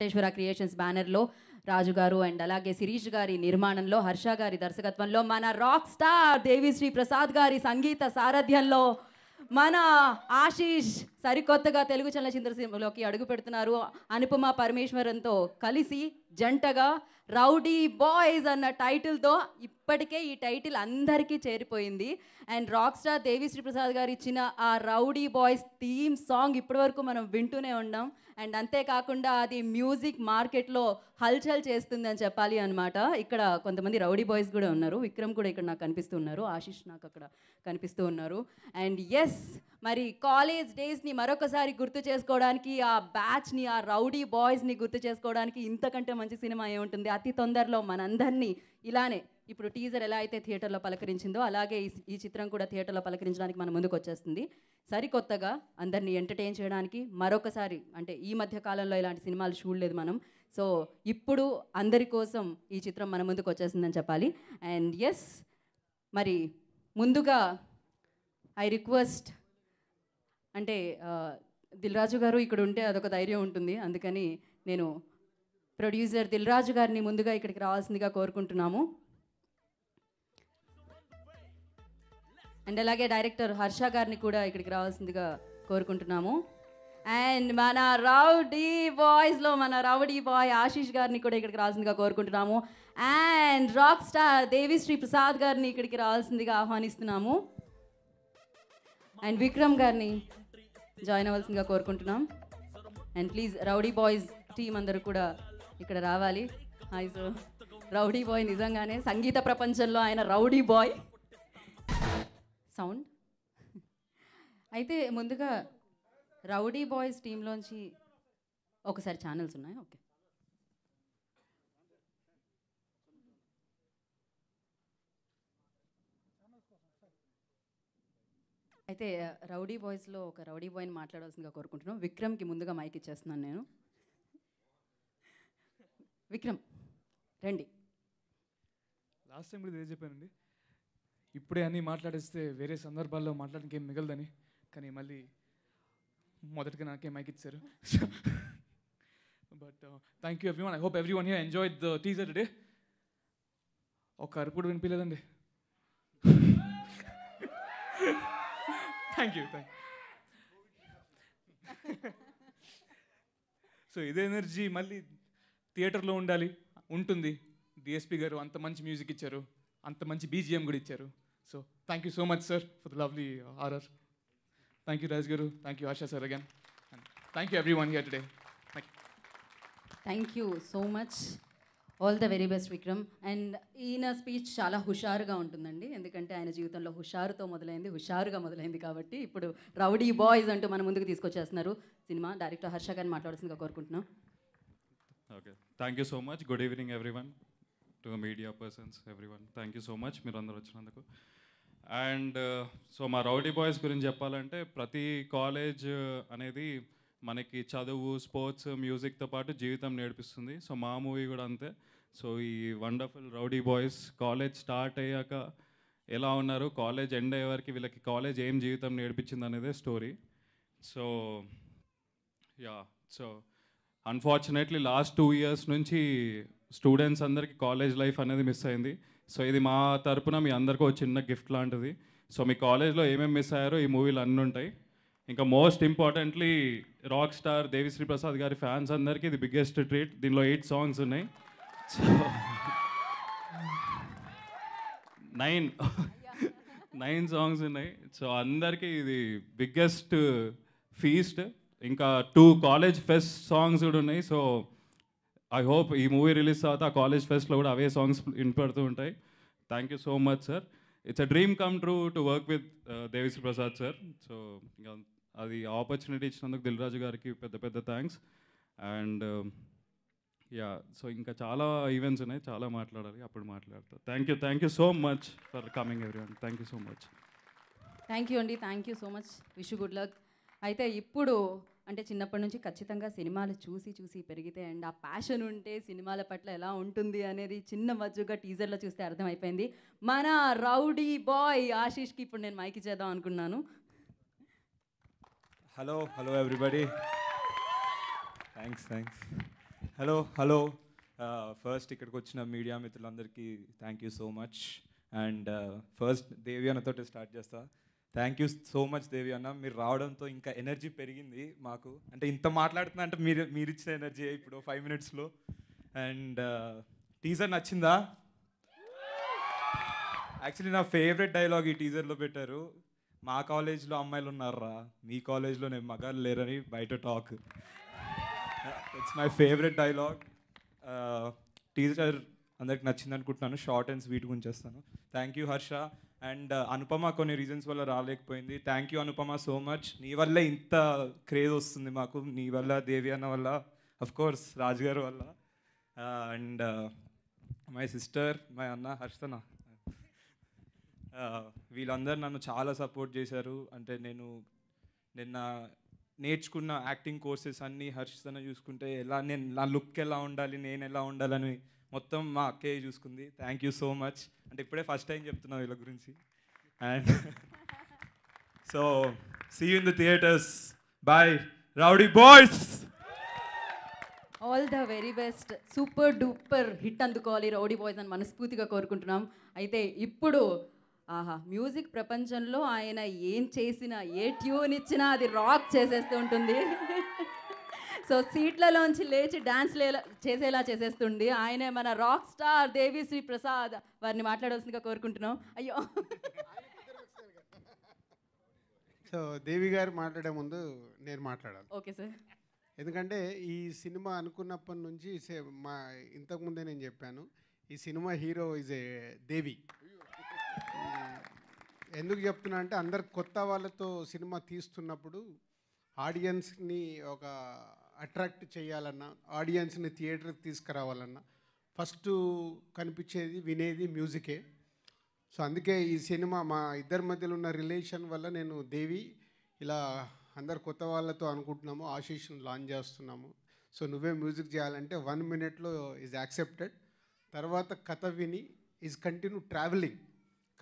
Venkateswara creations బ్యానర్లో రాజుగారు and అలాగే శిరీష్ గారి నిర్మాణంలో హర్ష గారి దర్శకత్వంలో మన రాక్ స్టార్ దేవిశ్రీ ప్రసాద్ గారి సంగీత సారథ్యంలో మన ఆశీష్ సరికొత్తగా తెలుగు చలనచిత్రలోకి అడుగు పెడుతున్నారు అనుపమ పరమేశ్వరన్తో కలిసి జంటగా రౌడీ బాయ్స్ అన్న టైటిల్తో ఇప్పటికే ఈ టైటిల్ అందరికీ చేరిపోయింది and rock star Devi Sri Prasad garu ఇచ్చిన ఆ రౌడీ బాయ్స్ థీమ్ సాంగ్ ఇప్పటివరకు మనం వింటూనే ఉన్నాం అండ్ అంతేకాకుండా అది మ్యూజిక్ మార్కెట్లో హల్చల్ చేస్తుందని చెప్పాలి అనమాట ఇక్కడ కొంతమంది రౌడీ బాయ్స్ కూడా ఉన్నారు విక్రమ్ కూడా ఇక్కడ నాకు కనిపిస్తున్నారు ఆశీష్ నాకు అక్కడ కనిపిస్తూ ఉన్నారు అండ్ ఎస్ మరి కాలేజ్ డేస్ని మరొకసారి గుర్తు చేసుకోవడానికి ఆ బ్యాచ్ని ఆ రౌడీ బాయ్స్ని గుర్తు చేసుకోవడానికి ఇంతకంటే మంచి సినిమా ఏముంటుంది అతి తొందరలో మనందరినీ ఇలానే ఇప్పుడు టీజర్ ఎలా అయితే థియేటర్లో పలకరించిందో అలాగే ఈ చిత్రం కూడా థియేటర్లో పలకరించడానికి మన ముందుకు వచ్చేస్తుంది సరికొత్తగా అందరినీ ఎంటర్టైన్ చేయడానికి మరొకసారి అంటే ఈ మధ్య కాలంలో ఇలాంటి సినిమాలు చూడలేదు మనం సో ఇప్పుడు అందరి కోసం ఈ చిత్రం మన ముందుకు వచ్చేసిందని చెప్పాలి అండ్ ఎస్ మరి ముందుగా ఐ రిక్వెస్ట్ అంటే దిల్రాజు గారు ఇక్కడ ఉంటే అదొక ధైర్యం ఉంటుంది అందుకని నేను ప్రొడ్యూసర్ దిల్రాజు గారిని ముందుగా ఇక్కడికి రావాల్సిందిగా కోరుకుంటున్నాము అండ్ అలాగే డైరెక్టర్ హర్ష గారిని కూడా ఇక్కడికి రావాల్సిందిగా కోరుకుంటున్నాము అండ్ మన రౌడీ బాయ్స్లో మన రౌడీ బాయ్ ఆశీష్ గారిని కూడా ఇక్కడికి రావాల్సిందిగా కోరుకుంటున్నాము and rock star Devi Sri Prasad గారిని ఇక్కడికి రావాల్సిందిగా ఆహ్వానిస్తున్నాము అండ్ విక్రమ్ గారిని జాయిన్ అవ్వాల్సిందిగా కోరుకుంటున్నాం and please rowdy boys team అందరూ కూడా ఇక్కడ రావాలి హాయ్ సో రౌడీ బాయ్ నిజంగానే సంగీత ప్రపంచంలో ఆయన రౌడీ బాయ్ సౌండ్ అయితే ముందుగా రౌడీ బాయ్స్ టీంలోంచి ఒకసారి ఛానల్స్ ఉన్నాయి ఓకే అయితే రౌడీ బాయ్స్లో ఒక రౌడీ బాయ్ని మాట్లాడాల్సిందిగా కోరుకుంటున్నాను విక్రమ్కి ముందుగా మైక్ ఇచ్చేస్తున్నాను నేను విక్రమ్ రండి లాస్ట్ టైం కూడా ఇదే చెప్పానండి ఇప్పుడే అన్నీ మాట్లాడేస్తే వేరే సందర్భాల్లో మాట్లాడడానికి ఏం మిగలదని కానీ మళ్ళీ మొదటిగా నాకే మైక్ ఇచ్చారు but thank you everyone I hope everyone you enjoy the teaser day ఒక అరుపుడు వినిపించలేదండి థ్యాంక్ యూ థ్యాంక్ సో ఇదే ఎనర్జీ మళ్ళీ థియేటర్లో ఉండాలి ఉంటుంది డిఎస్పి గారు అంత మంచి మ్యూజిక్ ఇచ్చారు అంత మంచి బీజిఎం కూడా ఇచ్చారు so thank you so much sir for the lovely RR thank you Raj garu thank you Asha sir again and thank you everyone here today thank you thank you so much all the very best Vikram and ఈయన speech చాలా హుషారుగా ఉంటుందండి ఎందుకంటే ఆయన జీవితంలో హుషారుతో మొదలైంది హుషారుగా మొదలైంది కాబట్టి ఇప్పుడు రౌడీ బాయ్స్ అంటూ మన ముందుకు తీసుకొచ్చేస్తున్నారు సినిమా డైరెక్టర్ హర్ష గారిని మాట్లాడాల్సిందిగా కోరుకుంటున్నాం okay thank you so much good evening everyone to media persons everyone thank you so much మీరు అందరూ వచ్చినందుకు అండ్ సో uh, మా రౌడీ బాయ్స్ గురించి చెప్పాలంటే ప్రతి కాలేజ్ uh, అనేది మనకి చదువు స్పోర్ట్స్ మ్యూజిక్తో పాటు జీవితం నేర్పిస్తుంది సో మా మూవీ కూడా అంతే సో ఈ wonderful rowdy boys college start అయ్యాక ఎలా ఉన్నారు కాలేజ్ ఎండ్ అయ్యే వరకు వీళ్ళకి కాలేజ్ ఏం జీవితం నేర్పించింది అనేదే story so yeah so unfortunately last two years నుంచి స్టూడెంట్స్ అందరికీ కాలేజ్ లైఫ్ అనేది మిస్ అయింది సో ఇది మా తరపున మీ అందరికీ చిన్న గిఫ్ట్ లాంటిది సో మీ కాలేజ్లో ఏమేమి మిస్ అయ్యారో ఈ మూవీలు అన్నీ ఉంటాయి ఇంకా most importantly rock star Devi Sri Prasad గారి ఫ్యాన్స్ అందరికీ ఇది బిగ్గెస్ట్ ట్రీట్ దీనిలో ఎయిట్ సాంగ్స్ ఉన్నాయి సో నైన్ నైన్ సాంగ్స్ ఉన్నాయి సో అందరికీ ఇది బిగ్గెస్ట్ ఫీస్ట్ ఇంకా టూ కాలేజ్ ఫెస్ట్ సాంగ్స్ కూడా ఉన్నాయి సో ఐ హోప్ ఈ మూవీ రిలీజ్ తర్వాత ఆ కాలేజ్ ఫెస్ట్లో కూడా అవే సాంగ్స్ వినపడుతూ ఉంటాయి thank you so much sir it's a dream come true to work with Devi Sri Prasad sir so ఇంకా అది ఆపర్చునిటీ ఇచ్చినందుకు దిల్రాజు గారికి పెద్ద పెద్ద థ్యాంక్స్ అండ్ యా సో ఇంకా చాలా ఈవెంట్స్ ఉన్నాయి చాలా మాట్లాడాలి అప్పుడు మాట్లాడతా thank you thank you so much for coming everyone thank you so much thank you అండి thank you so much wish good luck అయితే ఇప్పుడు అంటే చిన్నప్పటి నుంచి ఖచ్చితంగా సినిమాలు చూసి చూసి పెరిగితే అండ్ ఆ ప్యాషన్ ఉంటే సినిమాల పట్ల ఎలా ఉంటుంది అనేది చిన్న మజ్జుగా టీజర్లో చూస్తే అర్థమైపోయింది మన రౌడీ బాయ్ ఆశీష్కి ఇప్పుడు నేను మైకి చేద్దాం అనుకున్నాను hello hello everybody thanks thanks hello hello first ఇక్కడికి వచ్చిన మీడియా మిత్రులందరికీ thank you so much and first Devi అన్నతోటి స్టార్ట్ చేస్తాను thank you so much Devi అన్న మీరు రావడంతో ఇంకా ఎనర్జీ పెరిగింది మాకు అంటే ఇంత మాట్లాడుతున్నా అంటే మీరు మీరు ఇచ్చిన ఎనర్జీ ఇప్పుడు ఫైవ్ మినిట్స్లో అండ్ టీజర్ uh, నచ్చిందా యాక్చువల్లీ నా ఫేవరెట్ డైలాగ్ ఈ టీజర్లో పెట్టారు మా కాలేజ్లో అమ్మాయిలు ఉన్నారా మీ కాలేజ్లో నేను మగారు లేరని బయట talk it's my favourite dialogue teaser అందరికి నచ్చింది అనుకుంటున్నాను షార్ట్ అండ్ స్వీట్ వస్తాను thank you Harsha and uh, Anupama కొన్ని రీజన్స్ వల్ల రాలేకపోయింది thank you Anupama so much నీ వల్ల ఇంత క్రేజ్ వస్తుంది మాకు నీ వల్ల దేవి అన్న వల్ల అఫ్ కోర్స్ రాజుగారు వల్ల అండ్ మై సిస్టర్ మై అన్న హర్షన uh, వీళ్ళందరూ నన్ను చాలా సపోర్ట్ చేశారు అంటే నేను నిన్న నేర్చుకున్న యాక్టింగ్ కోర్సెస్ అన్నీ హర్షితన చూసుకుంటే ఎలా నేను నా లుక్ ఎలా ఉండాలి నేను ఎలా ఉండాలని మొత్తం మా అక్కయ్య చూసుకుంది థ్యాంక్ యూ సో మచ్ అంటే ఇప్పుడే ఫస్ట్ టైం చెప్తున్నాం వీళ్ళ గురించి and so see in the theatres boy rowdy boys all the very best super duper hit అందుకోవాలి రౌడీ బాయ్స్ అని మనస్ఫూర్తిగా కోరుకుంటున్నాం అయితే ఇప్పుడు ఆహా మ్యూజిక్ ప్రపంచంలో ఆయన ఏం చేసినా ఏ ట్యూన్ ఇచ్చినా అది రాక్ చేసేస్తూ ఉంటుంది సో సీట్లలోంచి లేచి డాన్స్ చేసేలా చేసేస్తుంది ఆయన మన రాక్ స్టార్ దేవిశ్రీ ప్రసాద్ వారిని మాట్లాడవలసిందిగా కోరుకుంటున్నాం అయ్యో సో దేవి గారు మాట్లాడే ముందు నేను మాట్లాడాలి ఓకే సార్ ఎందుకంటే ఈ సినిమా అనుకున్నప్పటి నుంచి మా ఇంతకుముందే నేను చెప్పాను ఈ సినిమా హీరో ఇజ్ ఏ దేవి ఎందుకు చెప్తున్నా అంటే అందరు కొత్త వాళ్ళతో సినిమా తీస్తున్నప్పుడు ఆడియన్స్ని ఒక అట్రాక్ట్ చేయాలన్నా ఆడియన్స్ని థియేటర్కి తీసుకురావాలన్నా ఫస్ట్ కనిపించేది వినేది మ్యూజికే సో అందుకే ఈ సినిమా మా ఇద్దరి మధ్యలో ఉన్న రిలేషన్ వల్ల నేను దేవి ఇలా అందరు కొత్త వాళ్ళతో అనుకుంటున్నాము ఆశీష్ను లాంచ్ చేస్తున్నాము సో నువ్వే మ్యూజిక్ చేయాలంటే వన్ మినిట్లో ఈజ్ యాక్సెప్టెడ్ తర్వాత కథ విని ఈజ్ కంటిన్యూ ట్రావెలింగ్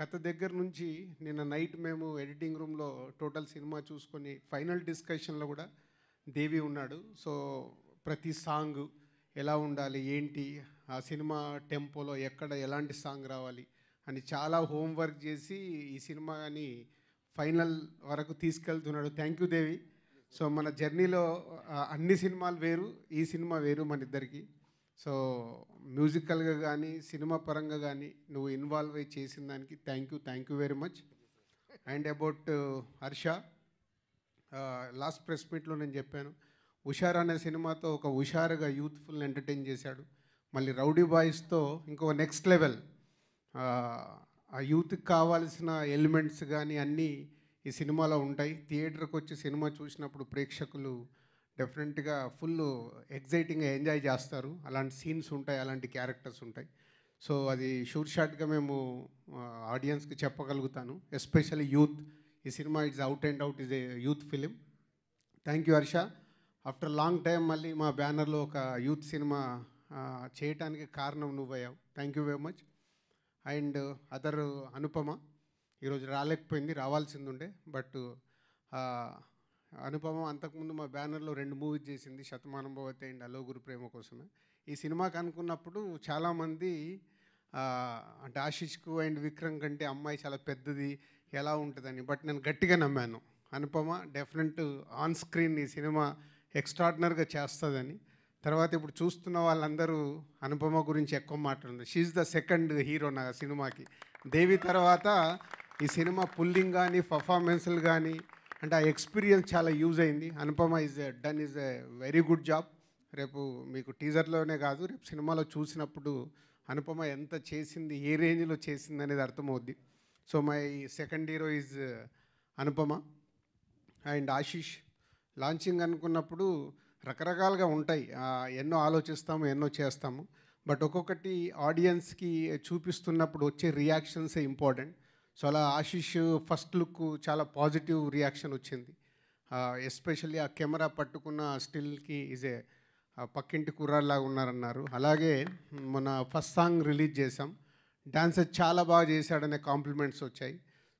కథ దగ్గర నుంచి నిన్న నైట్ మేము ఎడిటింగ్ రూమ్లో టోటల్ సినిమా చూసుకొని ఫైనల్ డిస్కషన్లో కూడా దేవి ఉన్నాడు సో ప్రతి సాంగ్ ఎలా ఉండాలి ఏంటి ఆ సినిమా టెంపోలో ఎక్కడ ఎలాంటి సాంగ్ రావాలి అని చాలా హోంవర్క్ చేసి ఈ సినిమాని ఫైనల్ వరకు తీసుకెళ్తున్నాడు థ్యాంక్ యూ దేవి సో మన జర్నీలో అన్ని సినిమాలు వేరు ఈ సినిమా వేరు మన ఇద్దరికి సో మ్యూజికల్గా కానీ సినిమా పరంగా కానీ నువ్వు ఇన్వాల్వ్ అయి చేసిన దానికి thank you thank you very much and about Harsha last press మీట్లో నేను చెప్పాను హుషార్ అనే సినిమాతో ఒక హుషారుగా యూత్ఫుల్ ఎంటర్టైన్ చేశాడు మళ్ళీ రౌడీ బాయ్స్తో ఇంకో నెక్స్ట్ లెవెల్ ఆ యూత్కి కావాల్సిన ఎలిమెంట్స్ కానీ అన్నీ ఈ సినిమాలో ఉంటాయి థియేటర్కి వచ్చి సినిమా చూసినప్పుడు ప్రేక్షకులు డెఫినెట్గా ఫుల్ ఎగ్జైటింగ్గా ఎంజాయ్ చేస్తారు అలాంటి సీన్స్ ఉంటాయి అలాంటి క్యారెక్టర్స్ ఉంటాయి సో అది షూర్ షార్ట్గా మేము ఆడియన్స్కి చెప్పగలుగుతాను ఎస్పెషల్లీ యూత్ ఈ సినిమా it's out and out is a youth film thank you Harsha after long time మళ్ళీ మా బ్యానర్లో ఒక యూత్ సినిమా చేయటానికి కారణం నువ్వయ్యావు thank you very much and other Anupama ఈరోజు రాలేకపోయింది రావాల్సింది ఉండే బట్ అనుపమ అంతకుముందు మా బ్యానర్లో రెండు మూవీస్ చేసింది శతమానుభవతి అండ్ అలోగురు ప్రేమ కోసమే ఈ సినిమాకి అనుకున్నప్పుడు చాలామంది అంటే ఆశిష్కు అండ్ విక్రమ్ కంటే అమ్మాయి చాలా పెద్దది ఎలా ఉంటుందని బట్ నేను గట్టిగా నమ్మాను అనుపమ డెఫినెట్ ఆన్ స్క్రీన్ ఈ సినిమా ఎక్స్ట్రాడినరీగా చేస్తుందని తర్వాత ఇప్పుడు చూస్తున్న వాళ్ళందరూ అనుపమ గురించి ఎక్కువ మాట్లాడుతున్నారు షీఈ్ ద సెకండ్ హీరో నా సినిమాకి దేవి తర్వాత ఈ సినిమా పుల్లింగ్ కానీ పర్ఫార్మెన్స్లు కానీ అంటే ఆ ఎక్స్పీరియన్స్ చాలా యూజ్ అయింది Anupama is done is a very good job రేపు మీకు టీజర్లోనే కాదు రేపు సినిమాలో చూసినప్పుడు అనుపమ ఎంత చేసింది ఏ రేంజ్లో చేసింది అనేది అర్థమవుద్ది so my second hero is Anupama and Ashish launching అనుకున్నప్పుడు రకరకాలుగా ఉంటాయి ఎన్నో ఆలోచిస్తాము ఎన్నో చేస్తాము బట్ ఒక్కొక్కటి ఆడియన్స్కి చూపిస్తున్నప్పుడు వచ్చే రియాక్షన్సే ఇంపార్టెంట్ సో అలా ఆశీష్ ఫస్ట్ లుక్ చాలా పాజిటివ్ రియాక్షన్ వచ్చింది ఎస్పెషల్లీ ఆ కెమెరా పట్టుకున్న స్టిల్కి ఈజ్ ఏ పక్కింటి కుర్రాళ్ళలాగా ఉన్నారన్నారు అలాగే మన ఫస్ట్ సాంగ్ రిలీజ్ చేసాం డాన్సర్ చాలా బాగా చేశాడనే కాంప్లిమెంట్స్ వచ్చాయి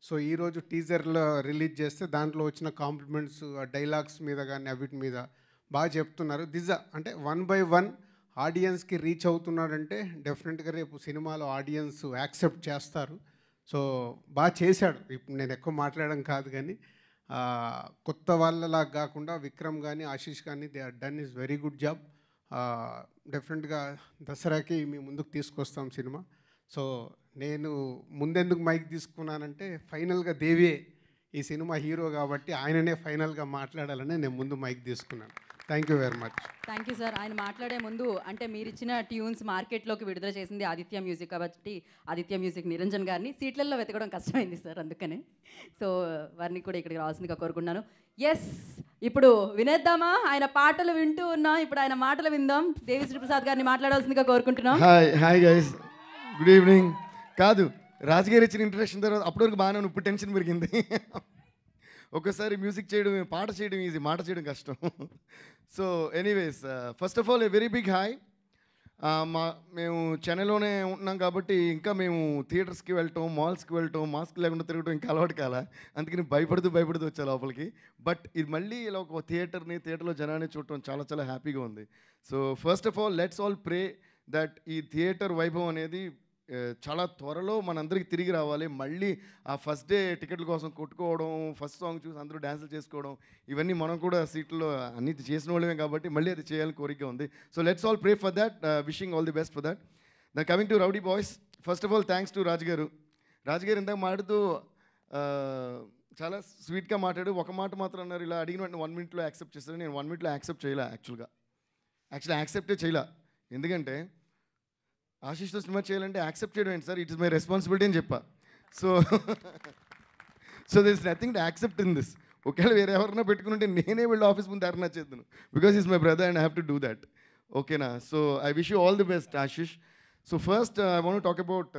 సో ఈరోజు టీజర్లో రిలీజ్ చేస్తే దాంట్లో వచ్చిన కాంప్లిమెంట్స్ డైలాగ్స్ మీద కానీ అవిటి మీద బాగా చెప్తున్నారు దిజ్ అంటే వన్ బై వన్ ఆడియన్స్కి రీచ్ అవుతున్నాడంటే డెఫినెట్గా రేపు సినిమాలో ఆడియన్స్ యాక్సెప్ట్ చేస్తారు సో బాగా చేశాడు ఇప్పుడు నేను ఎక్కువ మాట్లాడడం కాదు కానీ కొత్త వాళ్ళలా కాకుండా విక్రమ్ కానీ ఆశీష్ కానీ they are done is very good job డెఫినెట్గా దసరాకి మీ ముందుకు తీసుకొస్తాం సినిమా సో నేను ముందెందుకు మైక్ తీసుకున్నానంటే ఫైనల్గా దేవే ఈ సినిమా హీరో కాబట్టి ఆయననే ఫైనల్గా మాట్లాడాలని నేను ముందు మైక్ తీసుకున్నాను thank you very much thank you sir ఆయన మాట్లాడే ముందు అంటే మీరు ఇచ్చిన ట్యూన్స్ మార్కెట్లోకి విడుదల చేసింది ఆదిత్య మ్యూజిక్ కాబట్టి ఆదిత్య మ్యూజిక్ నిరంజన్ గారిని సీట్లలో వెతకడం కష్టమైంది సార్ అందుకనే సో వారిని కూడా ఇక్కడికి రావాల్సిందిగా కోరుకున్నాను ఎస్ ఇప్పుడు వినేద్దామా ఆయన పాటలు వింటూ ఉన్నాం ఇప్పుడు ఆయన మాటలు విందాం దేవి శ్రీప్రసాద్ గారిని మాట్లాడాల్సిందిగా కోరుకుంటున్నాం హాయ్ గుడ్ ఈవినింగ్ కాదు రాజగారి ఇచ్చిన ఇంట్రడక్షన్ తర్వాత అప్పటివరకు బాగానే ఇప్పుడు టెన్షన్ పెరిగింది ఒకసారి మ్యూజిక్ చేయడం పాట చేయడం ఈజీ మాట చేయడం కష్టం so anyways first of all a very big hi మా మేము చెన్నైలోనే ఉంటున్నాం కాబట్టి ఇంకా మేము థియేటర్స్కి వెళ్ళటం మాల్స్కి వెళ్ళటం మాస్క్ లేకుండా తిరగటం ఇంకా అలవాటు కాల అందుకని భయపడుతూ భయపడుతూ వచ్చా లోపలికి బట్ ఇది మళ్ళీ ఇలా ఒక థియేటర్ని థియేటర్లో జనాన్ని చూడటం చాలా చాలా హ్యాపీగా ఉంది so first of all let's all pray that ఈ థియేటర్ వైభవం అనేది చాలా త్వరలో మనందరికీ తిరిగి రావాలి మళ్ళీ ఆ ఫస్ట్ డే టికెట్ల కోసం కొట్టుకోవడం ఫస్ట్ సాంగ్ చూసి అందరూ డ్యాన్సులు చేసుకోవడం ఇవన్నీ మనం కూడా సీట్లో అన్ని చేసిన వాళ్ళమే కాబట్టి మళ్ళీ అది చేయాలని కోరిక ఉంది so let's all pray for that wishing all the best for that the coming to rowdy boys first of all thanks to రాజుగారు రాజుగారు ఇందాక మాడుతూ చాలా స్వీట్గా మాట్లాడు ఒక మాట మాత్రం అన్నారు ఇలా అడిగిన వెంటనే వన్ మినిట్లో యాక్సెప్ట్ చేస్తారు నేను వన్ మినిట్లో యాక్సెప్ట్ చేయలే యాక్చువల్గా యాక్చువల్గా యాక్సెప్టే చేయలే ఎందుకంటే ఆశిష్తో సినిమా చేయాలంటే యాక్సెప్ట్ చేయడం ఏంటి sir it is my responsibility అని చెప్పా so so this nothing to accept in this ఒకవేళ వేరే ఎవరైనా పెట్టుకుంటే నేనే వెళ్ళి ఆఫీస్ ముందు ధర్నా చేద్దాను because is my brother and have to do that ఓకేనా so I wish you all the best Ashish so first I want talk about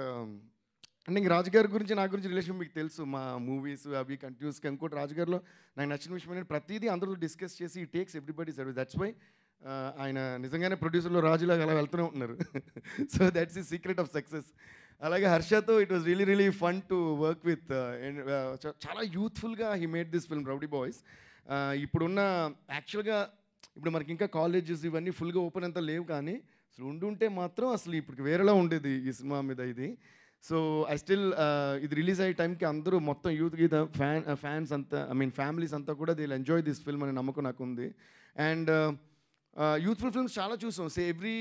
అంటే ఇంక రాజుగారి గురించి నా గురించి రిలేషన్ మీకు తెలుసు మా మూవీస్ అవి కంటిన్యూస్గా ఇంకోటి రాజుగారిలో నాకు నచ్చిన విషయం అనేది ప్రతిదీ అందరితో డిస్కస్ చేసి ఈ takes everybody service that's why ఆయన నిజంగానే ప్రొడ్యూసర్లో రాజులాగా అలా వెళ్తూనే ఉంటున్నారు so that's the secret of success అలాగే హర్షతో it was really really fun to work with చాలా యూత్ఫుల్గా he made this film rowdy boys ఇప్పుడున్న యాక్చువల్గా ఇప్పుడు మనకి ఇంకా కాలేజెస్ ఇవన్నీ ఫుల్గా ఓపెన్ అంతా లేవు కానీ అసలు ఉండుంటే మాత్రం అసలు ఇప్పుడు వేరేలా ఉండేది ఈ సినిమా మీద ఇది సో ఐ స్టిల్ ఇది రిలీజ్ అయ్యే టైంకి అందరూ మొత్తం యూత్ గీత ఫ్యాన్ ఫ్యాన్స్ అంతా ఐ మీన్ ఫ్యామిలీస్ అంతా కూడా దీని ఎంజాయ్ దిస్ ఫిల్మ్ అనే నమ్మకం నాకు ఉంది అండ్ యూత్ఫుల్ ఫిల్మ్స్ చాలా చూసాం సే ఎవ్రీ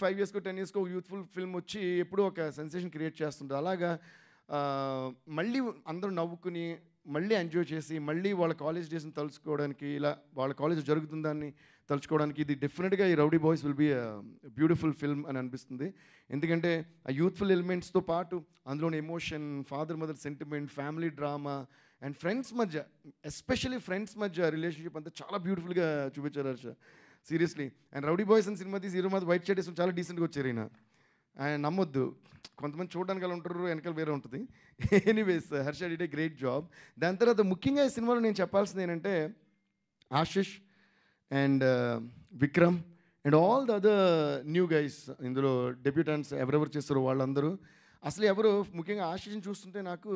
ఫైవ్ ఇయర్స్కో టెన్ ఇయర్స్కో యూత్ఫుల్ ఫిల్మ్ వచ్చి ఎప్పుడూ ఒక సెన్సేషన్ క్రియేట్ చేస్తుంటారు అలాగా మళ్ళీ అందరూ నవ్వుకుని మళ్ళీ ఎంజాయ్ చేసి మళ్ళీ వాళ్ళ కాలేజ్ డేస్ని తలుచుకోవడానికి ఇలా వాళ్ళ కాలేజ్ జరుగుతుందని తలుచుకోవడానికి ఇది డెఫినెట్గా ఈ rowdy boys will be beautiful film అని అనిపిస్తుంది ఎందుకంటే ఆ యూత్ఫుల్ ఎలిమెంట్స్తో పాటు అందులోని emotion father mother sentiment family drama and friends మధ్య ఎస్పెషలీ ఫ్రెండ్స్ మధ్య రిలేషన్షిప్ అంతా చాలా బ్యూటిఫుల్గా చూపించారు సీరియస్లీ అండ్ రౌడీ బాయ్స్ అని సినిమా తీసి ఈరోజు వైట్ షర్ట్ వేసుకుని చాలా డీసెంట్గా వచ్చారు ఈయన ఆయన నమ్మొద్దు కొంతమంది చూడడానికి అలా ఉంటారు వెనకాల వేరే ఉంటుంది anyways Harsha did a great job దాని తర్వాత ముఖ్యంగా ఈ సినిమాలో నేను చెప్పాల్సింది ఏంటంటే Ashish and uh, Vikram and all the other new guys ఇందులో డెప్యూటెంట్స్ ఎవరెవరు చేస్తారో వాళ్ళందరూ అసలు ఎవరు ముఖ్యంగా ఆశిష్ని చూస్తుంటే నాకు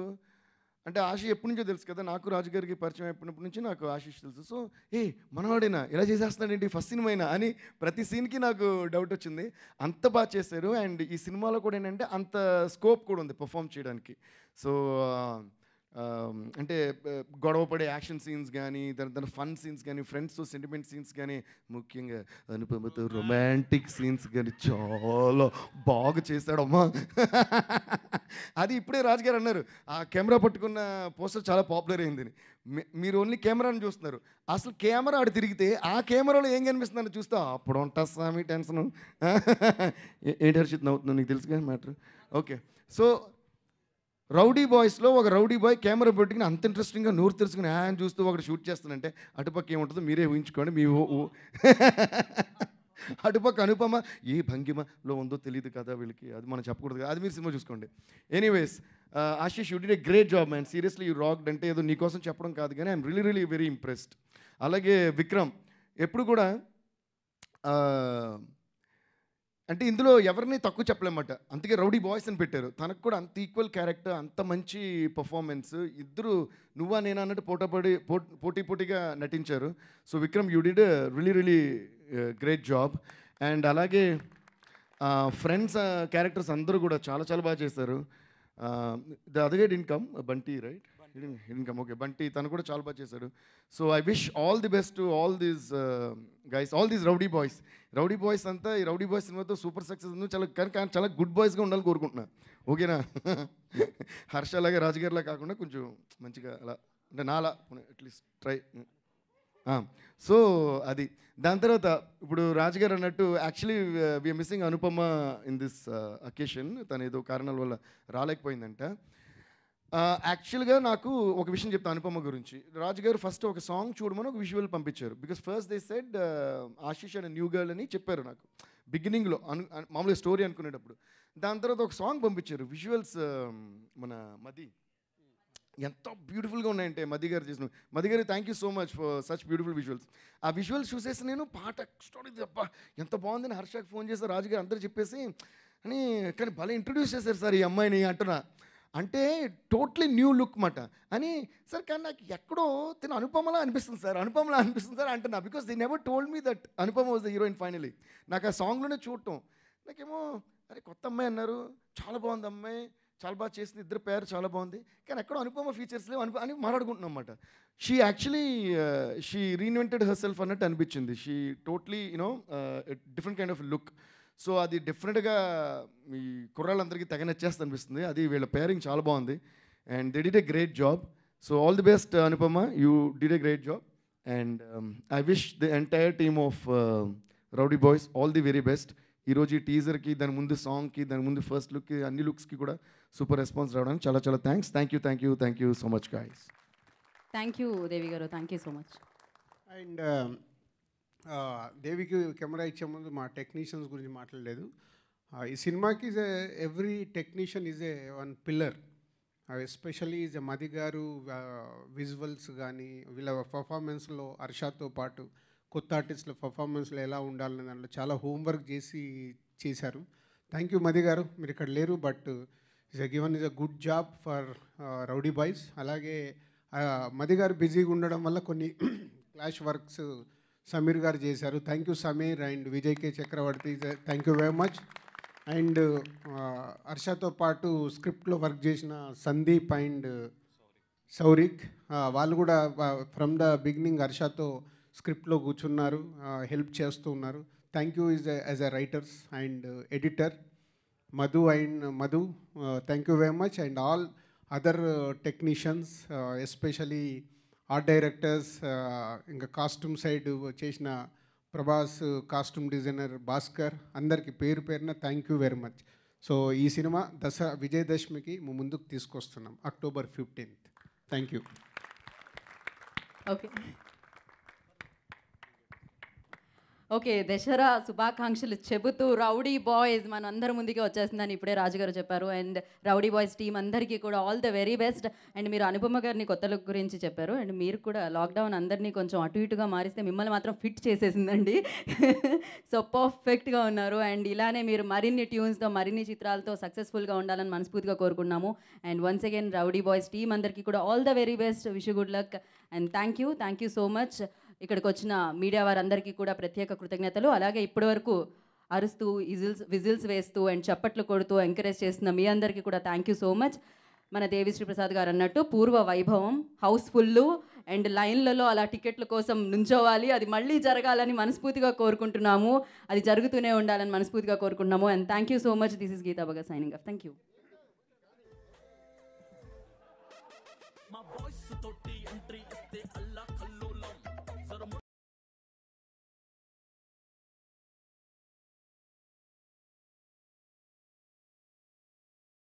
అంటే ఆశ ఎప్పటి నుంచో తెలుసు కదా నాకు రాజుగారికి పరిచయం అయిపోయినప్పటి నుంచి నాకు ఆశీష్ తెలుసు సో ఏ మనవాడైనా ఎలా చేసేస్తున్నాడేంటి ఫస్ట్ సినిమా అయినా అని ప్రతి సీన్కి నాకు డౌట్ వచ్చింది అంత బాగా చేశారు అండ్ ఈ సినిమాలో కూడా ఏంటంటే అంత స్కోప్ కూడా ఉంది పర్ఫామ్ చేయడానికి సో అంటే గొడవపడే యాక్షన్ సీన్స్ కానీ దాని దాని ఫన్ సీన్స్ కానీ ఫ్రెండ్స్తో సెంటిమెంట్ సీన్స్ కానీ ముఖ్యంగా అనుపమతో రొమాంటిక్ సీన్స్ కానీ చాలా బాగా చేశాడమ్మా అది ఇప్పుడే రాజు అన్నారు ఆ కెమెరా పట్టుకున్న పోస్టర్ చాలా పాపులర్ అయింది మీరు ఓన్లీ కెమెరాను చూస్తున్నారు అసలు కెమెరా ఆడు తిరిగితే ఆ కెమెరాలో ఏం కనిపిస్తుందని చూస్తా అప్పుడు ఉంటా స్వామి టెన్షన్ ఏంటి హర్షిత్ నవ్వుతున్నావు నీకు తెలుసు కానీ మ్యాటర్ ఓకే సో రౌడీ బాయ్స్లో ఒక రౌడీ బాయ్ కెమెరా పెట్టుకుని అంత ఇంట్రెస్టింగ్గా నూరు తెలుసుకుని ఆయన చూస్తూ ఒకటి షూట్ చేస్తానంటే అటుపక్క ఏముంటుందో మీరే ఊహించుకోండి మీ అటుపక్క అనుపమ ఏ భంగిమలో ఉందో తెలియదు కదా వీళ్ళకి అది మనం చెప్పకూడదు కదా అది మీరు సినిమా చూసుకోండి anyways Ashish you did a great job man seriously you rocked అంటే ఏదో నీకోసం చెప్పడం కాదు కానీ I'm really really very impressed అలాగే విక్రమ్ ఎప్పుడు కూడా అంటే ఇందులో ఎవరిని తక్కువ చెప్పలేమాట అందుకే రౌడీ బాయ్స్ అని పెట్టారు తనకు కూడా అంత ఈక్వల్ క్యారెక్టర్ అంత మంచి పర్ఫార్మెన్స్ ఇద్దరు నువ్వా నేను అన్నట్టు పో పోటీ పోటీగా నటించారు so Vikram you did really really great job and అలాగే ఫ్రెండ్స్ క్యారెక్టర్స్ uh, అందరూ కూడా చాలా చాలా బాగా చేశారు the other income Bunty right income okay Bunty తను కూడా చాలా బాగా చేశాడు so I wish all the best to all these guys all these rowdy boys rowdy boys అంతా ఈ రౌడీ బాయ్స్ సినిమాతో సూపర్ సక్సెస్ ఉంది చాలా కానీ చాలా గుడ్ బాయ్స్గా ఉండాలని కోరుకుంటున్నా ఓకేనా హర్ష లాగా రాజుగారిలా కాకుండా కొంచెం మంచిగా అలా అంటే నాలా అట్లీస్ట్ ట్రై సో అది దాని తర్వాత ఇప్పుడు రాజుగారు అన్నట్టు actually we are missing Anupama in this occasion తను ఏదో కారణాల వల్ల రాలేకపోయిందంట యాక్చువల్గా నాకు ఒక విషయం చెప్తాను అనుపమ గురించి రాజుగారు ఫస్ట్ ఒక సాంగ్ చూడమని ఒక విజువల్ పంపించారు because first they said Ashish and new girl అని చెప్పారు నాకు బిగినింగ్లో అను మామూలుగా స్టోరీ అనుకునేటప్పుడు దాని తర్వాత ఒక సాంగ్ పంపించారు విజువల్స్ um, మన మది ఎంత బ్యూటిఫుల్గా ఉన్నాయంటే మది గారు చేసిన Madhi garu thank you so much for such beautiful visuals ఆ విజువల్స్ చూసేసి నేను పాట స్టోరీ తప్ప ఎంత బాగుందని హర్షకు ఫోన్ చేసి రాజుగారు అందరూ చెప్పేసి అని కానీ భలే ఇంట్రడ్యూస్ చేశారు సార్ ఈ అమ్మాయిని అంటున్నా అంటే టోటలీ న్యూ లుక్ మాట అని సార్ కానీ నాకు ఎక్కడో తిన అనుపమలా అనిపిస్తుంది సార్ అనుపమలా అనిపిస్తుంది సార్ అంటున్నా because they never told me that Anupama was the heroine finally నాకు ఆ సాంగ్లోనే చూడటం నాకేమో అరే కొత్త అమ్మాయి అన్నారు చాలా బాగుంది అమ్మాయి చాలా బాగా చేసింది ఇద్దరు పేరు చాలా బాగుంది కానీ ఎక్కడో అనుపమ ఫీచర్స్ లేవు అనుప అని మాట్లాడుకుంటున్నాం అనమాట she actually she reinvented herself అన్నట్టు అనిపించింది she totally you know different kind of look so అది డిఫరెంట్గా ఈ కుర్రాళ్ళందరికీ తెగ నచ్చేస్తా అనిపిస్తుంది అది వీళ్ళ పేరింగ్ చాలా బాగుంది and they did a great job so all the best Anupama you did a great job and I wish the entire team of rowdy boys all the very best ఈరోజు ఈ టీజర్కి దాని ముందు సాంగ్కి దాని ముందు ఫస్ట్ లుక్కి అన్ని లుక్స్కి కూడా సూపర్ రెస్పాన్స్ రావడానికి చాలా చాలా thanks thank you thank you thank you so much guys thank you Devi garu thank you so much and దేవికి కెమెరా ఇచ్చే ముందు మా టెక్నీషియన్స్ గురించి మాట్లాడలేదు ఈ సినిమాకి is every technician is a one pillar especially is Madhi garu visuals కానీ వీళ్ళ పర్ఫార్మెన్స్లో హర్షాతో పాటు కొత్త ఆర్టిస్టుల పర్ఫార్మెన్స్లో ఎలా ఉండాలనే దాంట్లో చాలా హోంవర్క్ చేసి చేశారు థ్యాంక్ యూ మది గారు మీరు ఇక్కడ లేరు but is a given is a good job for rowdy boys అలాగే మది గారు బిజీగా ఉండడం వల్ల కొన్ని క్లాష్ వర్క్స్ సమీర్ గారు చేశారు thank you Sameer and Vijay K Chakravarthi thank you very much and హర్షతో పాటు స్క్రిప్ట్లో వర్క్ చేసిన సందీప్ అండ్ సౌరిక్ వాళ్ళు కూడా ఫ్రమ్ ద బిగినింగ్ హర్షతో స్క్రిప్ట్లో కూర్చున్నారు హెల్ప్ uh, చేస్తూ ఉన్నారు thank you is as a writers and editor Madhu and Madhu thank you very much and all other technicians especially art directors uh, ఇంకా కాస్ట్యూమ్ సైడ్ చేసిన ప్రభాస్ కాస్ట్యూమ్ డిజైనర్ భాస్కర్ అందరికీ పేరు పేరున thank you very much so ఈ సినిమా దసరా విజయదశమికి ముందుకు తీసుకొస్తున్నాం October fifteenth thank you okay okay Dasara శుభాకాంక్షలు చెబుతూ రౌడీ బాయ్స్ అందరి ముందుకి వచ్చేసిందని ఇప్పుడే రాజుగారు చెప్పారు అండ్ రౌడీ బాయ్స్ టీం అందరికీ కూడా all the very best and మీరు అనుపమ గారిని కొత్త లుక్ గురించి చెప్పారు అండ్ మీరు కూడా లాక్డౌన్ అందరినీ కొంచెం అటు ఇటుగా మారిస్తే మిమ్మల్ని మాత్రం ఫిట్ చేసేసిందండి సో పర్ఫెక్ట్గా ఉన్నారు అండ్ ఇలానే మీరు మరిన్ని ట్యూన్స్తో మరిన్ని చిత్రాలతో సక్సెస్ఫుల్గా ఉండాలని మనస్ఫూర్తిగా కోరుకున్నాము and once again rowdy boys team అందరికీ కూడా all the very best wish good luck and thank you thank you so much ఇక్కడికి వచ్చిన మీడియా వారందరికీ కూడా ప్రత్యేక కృతజ్ఞతలు అలాగే ఇప్పటి వరకు అరుస్తూ విజిల్స్ విజిల్స్ వేస్తూ అండ్ చప్పట్లు కొడుతూ ఎంకరేజ్ చేస్తున్న మీ అందరికీ కూడా థ్యాంక్ యూ సో మచ్ మన దేవిశ్రీ ప్రసాద్ గారు అన్నట్టు పూర్వ వైభవం హౌస్ఫుల్లు అండ్ లైన్లలో అలా టికెట్ల కోసం నుంచోవాలి అది మళ్ళీ జరగాలని మనస్ఫూర్తిగా కోరుకుంటున్నాము అది జరుగుతూనే ఉండాలని మనస్ఫూర్తిగా కోరుకుంటున్నాము and thank you so much this is Geetha signing off thank you